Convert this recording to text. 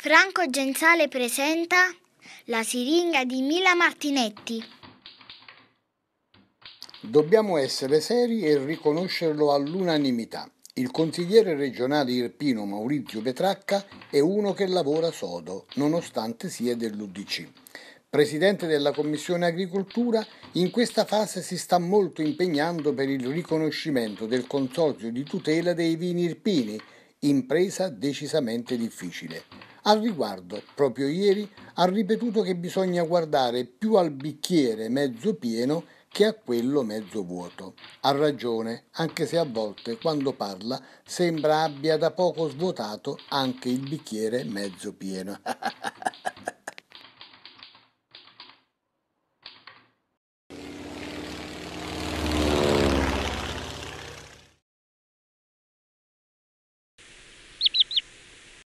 Franco Genzale presenta La siringa di Mila Martinetti. Dobbiamo essere seri e riconoscerlo all'unanimità. Il consigliere regionale irpino Maurizio Petracca è uno che lavora sodo, nonostante sia dell'UDC. Presidente della Commissione Agricoltura, in questa fase si sta molto impegnando per il riconoscimento del Consorzio di tutela dei vini irpini, impresa decisamente difficile. Al riguardo, proprio ieri, ha ripetuto che bisogna guardare più al bicchiere mezzo pieno che a quello mezzo vuoto. Ha ragione, anche se a volte quando parla sembra abbia da poco svuotato anche il bicchiere mezzo pieno.